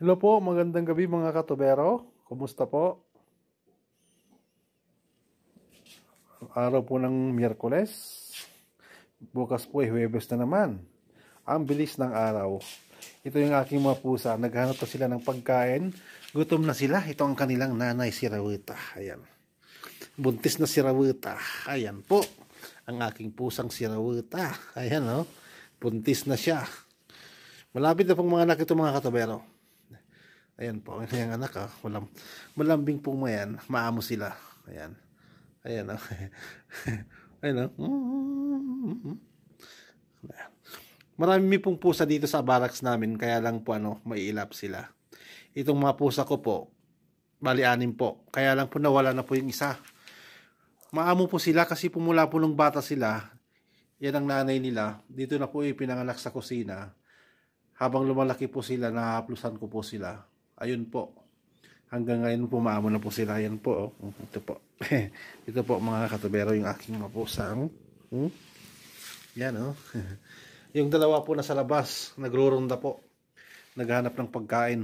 Hello po, magandang gabi mga katubero. Kumusta po? Araw po ng Miyerkules. Bukas po ay Huwebes na naman. Ang bilis ng araw. Ito yung aking mga pusa. Naghanap pa sila ng pagkain. Gutom na sila. Ito ang kanilang nanay, si Rawita. Ayan. Buntis na si Rawita. Ayan po. Ang aking pusang si Rawita. Ayan o. Oh. Buntis na siya. Malapit na pong mga anak ito mga katubero. Ayan po, ang kanyang anak ah, malam, malambing po yan, maamo sila. Ayan. Ayan ah. Ayan ah. Ayan. Marami pong pusa dito sa barracks namin, kaya lang po ano, maiilap sila. Itong mga pusa ko po, bali anim po, kaya lang po nawala na po yung isa. Maamo po sila kasi pumula po nung bata sila, yan ang nanay nila. Dito na po ipinanganak sa kusina. Habang lumalaki po sila, nahaplusan ko po sila ayun po hanggang ngayon po maamo na po sila yan po oh. ito po ito po mga katubero yung aking mapusang hmm? yan oh yung dalawa po na sa labas nagruronda po naghanap ng pagkain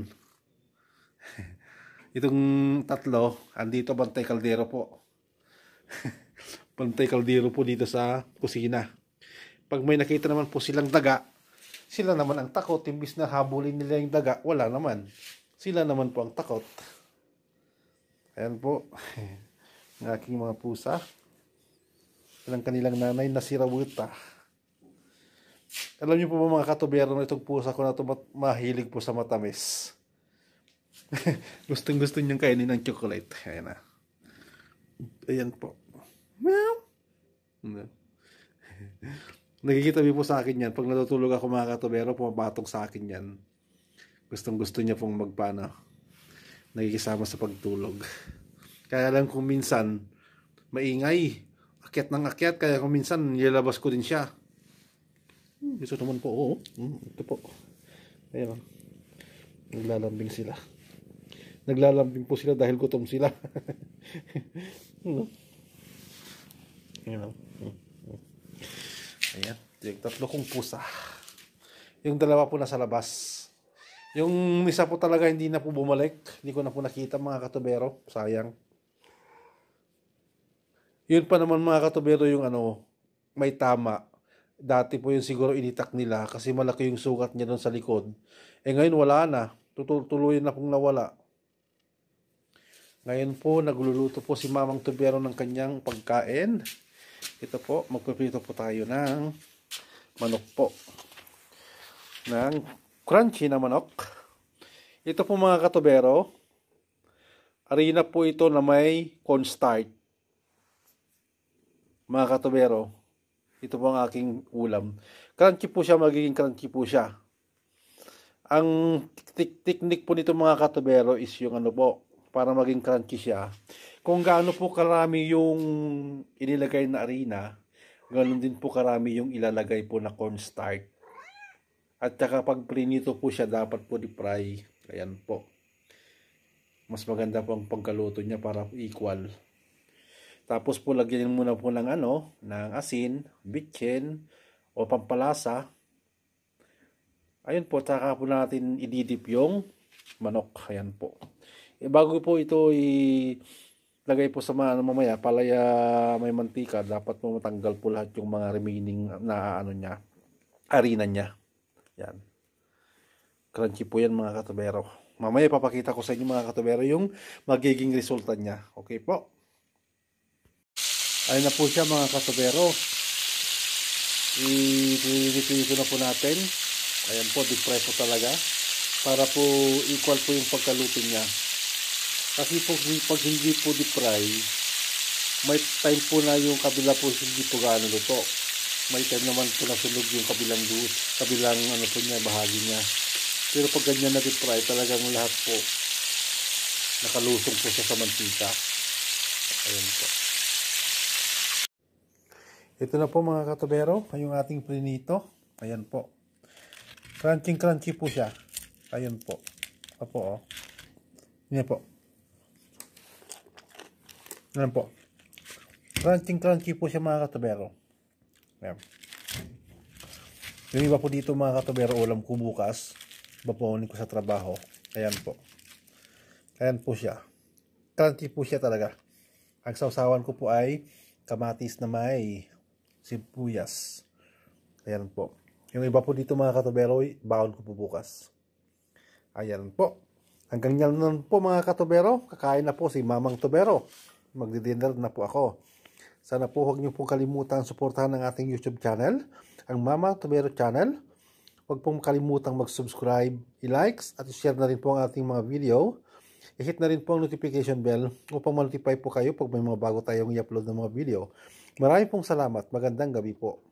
itong tatlo andito bantay kaldero po bantay kaldero po dito sa kusina pag may nakita naman po silang daga sila naman ang takot imbis na habulin nila yung daga wala naman sila naman po ang takot. Ayan po, ng aking mga pusa. Ilang kanilang nanay na si Rawita. Alam niyo po ba mga katubero na itong pusa ko na ito mahilig po sa matamis. Gustong gusto niyang kainin ng chocolate. Ayan na. Ayan po. Meow. Nagkikita niyo po sa akin yan. Pag natutulog ako mga katubero, pumapatok sa akin yan gustong gusto niya pong magpano nakikisama sa pagtulog kaya lang kung minsan maingay akyat ng akyat kaya kung minsan nilalabas ko din siya hmm, ito naman po oo hmm, ito po ayun oh. naglalambing sila naglalambing po sila dahil gutom sila no? you know ayan yung tatlo kong pusa yung dalawa po nasa labas yung isa po talaga hindi na po bumalik. Hindi ko na po nakita mga katubero. Sayang. Yun pa naman mga katubero yung ano, may tama. Dati po yun siguro initak nila kasi malaki yung sukat niya doon sa likod. Eh ngayon wala na. Tutuloy na pong nawala. Ngayon po, nagluluto po si Mamang Tubero ng kanyang pagkain. Ito po, magpipito po tayo ng manok po. Ng crunchy na manok. Ito po mga katubero, arena po ito na may cornstarch. Mga katubero, ito po ang aking ulam. Crunchy po siya, magiging crunchy po siya. Ang technique po nito mga katubero is yung ano po, para maging crunchy siya. Kung gaano po karami yung inilagay na arena, ganoon din po karami yung ilalagay po na cornstarch at saka pag prinito po siya, dapat po di-fry. Ayan po. Mas maganda po ang pagkaluto niya para equal. Tapos po lagyan muna po ng ano, ng asin, bitchen, o pampalasa. Ayun po, saka po natin ididip yung manok. Ayan po. E bago po ito ilagay po sa mga ano, mamaya, palaya may mantika, dapat po matanggal po lahat yung mga remaining na ano niya, arena niya. Yan. Crunchy po yan mga katubero. Mamaya papakita ko sa inyo mga katubero yung magiging resulta niya. Okay po. Ayun na po siya mga katubero. Ipinipinito na po natin. Ayan po, deep fry po talaga. Para po equal po yung pagkaluto niya. Kasi po, pag hindi po deep fry, may time po na yung kabila po hindi po gaano luto may time naman po nasunog yung kabilang doon, kabilang ano po niya, bahagi niya. Pero pag ganyan na try talagang lahat po nakalusog po siya sa mantika. Ayan po. Ito na po mga katubero, yung ating prinito. Ayan po. crunching crunchy po siya. Ayan po. Apo oh. Yan po. Ayan po. crunching crunchy po siya mga katubero. Ayan. Yung iba po dito mga katubero, ulam ko bukas. Baponin ko sa trabaho. Ayan po. Ayan po siya. Crunchy po siya talaga. Ang sausawan ko po ay kamatis na may sibuyas. Ayan po. Yung iba po dito mga katubero, baon ko po bukas. Ayan po. Hanggang yan po mga katubero, kakain na po si Mamang Tubero. Magdidinner na po ako. Sana po huwag niyo pong kalimutan suportahan ng ating YouTube channel, ang Mama Tomero channel. Huwag pong kalimutang mag-subscribe, i-likes at i-share na rin po ang ating mga video. I-hit na rin po ang notification bell upang ma-notify po kayo pag may mga bago tayong i-upload ng mga video. Maraming pong salamat. Magandang gabi po.